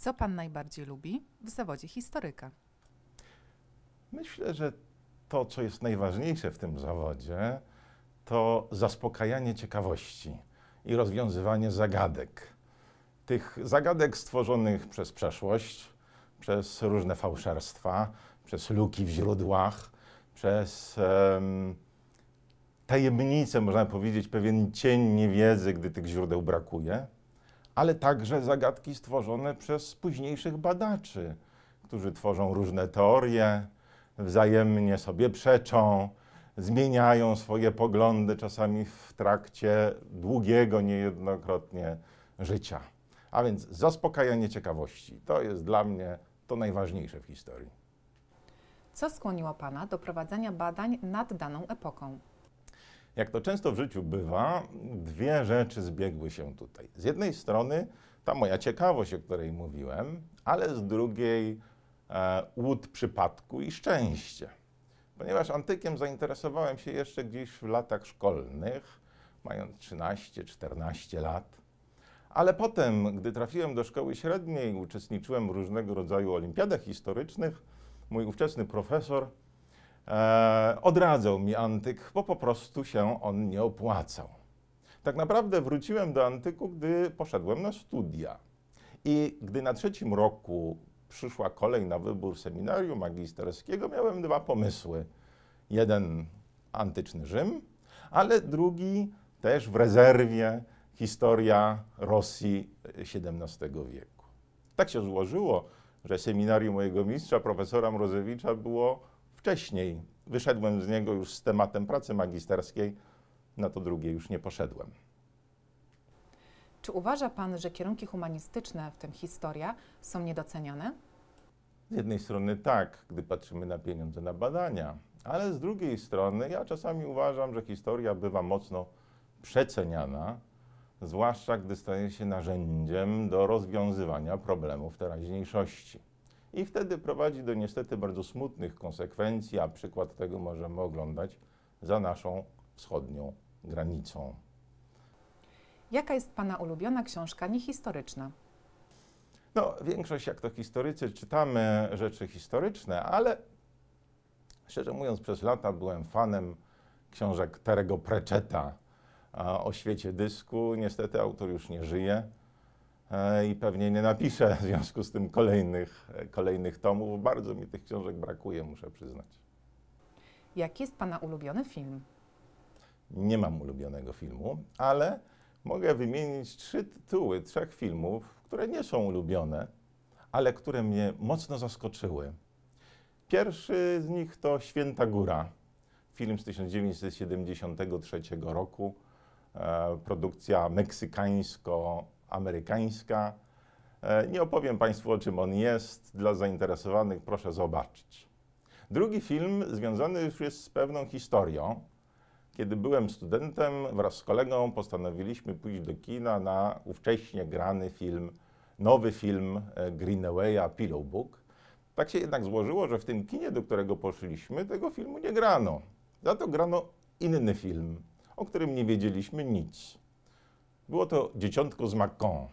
Co pan najbardziej lubi w zawodzie historyka? Myślę, że to, co jest najważniejsze w tym zawodzie, to zaspokajanie ciekawości i rozwiązywanie zagadek. Tych zagadek stworzonych przez przeszłość, przez różne fałszerstwa, przez luki w źródłach, przez um, tajemnicę, można powiedzieć, pewien cień niewiedzy, gdy tych źródeł brakuje ale także zagadki stworzone przez późniejszych badaczy, którzy tworzą różne teorie, wzajemnie sobie przeczą, zmieniają swoje poglądy czasami w trakcie długiego niejednokrotnie życia. A więc zaspokajanie ciekawości to jest dla mnie to najważniejsze w historii. Co skłoniło Pana do prowadzenia badań nad daną epoką? Jak to często w życiu bywa, dwie rzeczy zbiegły się tutaj. Z jednej strony ta moja ciekawość, o której mówiłem, ale z drugiej e, łód przypadku i szczęście. Ponieważ antykiem zainteresowałem się jeszcze gdzieś w latach szkolnych, mając 13-14 lat. Ale potem, gdy trafiłem do szkoły średniej, uczestniczyłem w różnego rodzaju olimpiadach historycznych, mój ówczesny profesor E, odradzał mi antyk, bo po prostu się on nie opłacał. Tak naprawdę wróciłem do antyku, gdy poszedłem na studia. I gdy na trzecim roku przyszła kolej na wybór seminarium magisterskiego, miałem dwa pomysły. Jeden antyczny Rzym, ale drugi też w rezerwie historia Rosji XVII wieku. Tak się złożyło, że seminarium mojego mistrza, profesora Mrozewicza, było wcześniej. Wyszedłem z niego już z tematem pracy magisterskiej, na to drugie już nie poszedłem. Czy uważa Pan, że kierunki humanistyczne, w tym historia, są niedoceniane? Z jednej strony tak, gdy patrzymy na pieniądze na badania, ale z drugiej strony ja czasami uważam, że historia bywa mocno przeceniana, zwłaszcza gdy staje się narzędziem do rozwiązywania problemów teraźniejszości i wtedy prowadzi do niestety bardzo smutnych konsekwencji, a przykład tego możemy oglądać za naszą wschodnią granicą. Jaka jest Pana ulubiona książka niehistoryczna? No, większość, jak to historycy, czytamy rzeczy historyczne, ale szczerze mówiąc, przez lata byłem fanem książek Terego Preczeta o świecie dysku. Niestety autor już nie żyje. E, i pewnie nie napiszę w związku z tym kolejnych, kolejnych tomów. Bardzo mi tych książek brakuje, muszę przyznać. Jaki jest Pana ulubiony film? Nie mam ulubionego filmu, ale mogę wymienić trzy tytuły trzech filmów, które nie są ulubione, ale które mnie mocno zaskoczyły. Pierwszy z nich to Święta Góra, film z 1973 roku, e, produkcja meksykańsko amerykańska. E, nie opowiem Państwu o czym on jest. Dla zainteresowanych proszę zobaczyć. Drugi film związany już jest z pewną historią. Kiedy byłem studentem, wraz z kolegą postanowiliśmy pójść do kina na ówcześnie grany film, nowy film e, Greenawaya Pillow Book. Tak się jednak złożyło, że w tym kinie, do którego poszliśmy, tego filmu nie grano. Za to grano inny film, o którym nie wiedzieliśmy nic. Było to dzieciątko z Macon.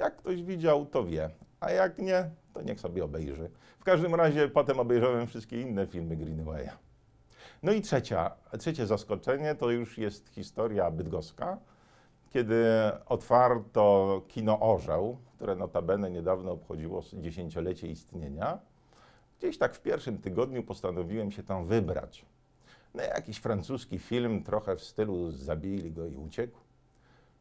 Jak ktoś widział, to wie, a jak nie, to niech sobie obejrzy. W każdym razie potem obejrzałem wszystkie inne filmy Greenwaya. No i trzecia, trzecie zaskoczenie to już jest historia bydgoska, kiedy otwarto kino Orzeł, które notabene niedawno obchodziło dziesięciolecie istnienia. Gdzieś tak w pierwszym tygodniu postanowiłem się tam wybrać. No jakiś francuski film, trochę w stylu zabili go i uciekł.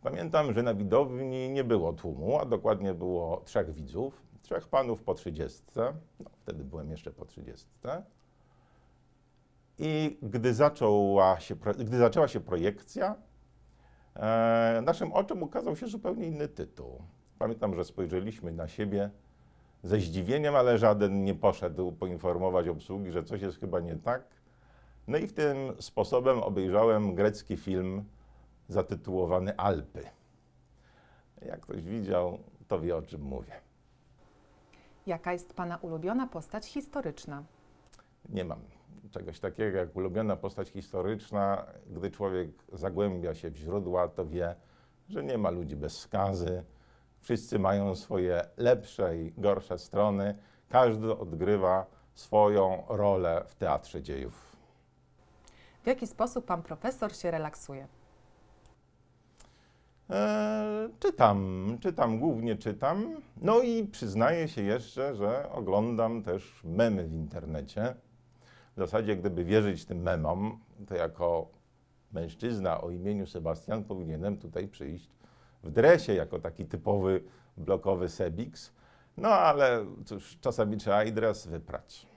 Pamiętam, że na widowni nie było tłumu, a dokładnie było trzech widzów, trzech panów po trzydziestce, no, wtedy byłem jeszcze po trzydziestce. I gdy zaczęła się, gdy zaczęła się projekcja, e, naszym oczom ukazał się zupełnie inny tytuł. Pamiętam, że spojrzeliśmy na siebie ze zdziwieniem, ale żaden nie poszedł poinformować obsługi, że coś jest chyba nie tak. No i w tym sposobem obejrzałem grecki film zatytułowany Alpy. Jak ktoś widział, to wie o czym mówię. Jaka jest Pana ulubiona postać historyczna? Nie mam czegoś takiego jak ulubiona postać historyczna. Gdy człowiek zagłębia się w źródła, to wie, że nie ma ludzi bez skazy. Wszyscy mają swoje lepsze i gorsze strony. Każdy odgrywa swoją rolę w teatrze dziejów. W jaki sposób pan profesor się relaksuje? E, czytam, czytam, głównie czytam. No i przyznaję się jeszcze, że oglądam też memy w internecie. W zasadzie, gdyby wierzyć tym memom, to jako mężczyzna o imieniu Sebastian powinienem tutaj przyjść w dresie, jako taki typowy blokowy Sebix. No ale cóż, czasami trzeba i dres wyprać.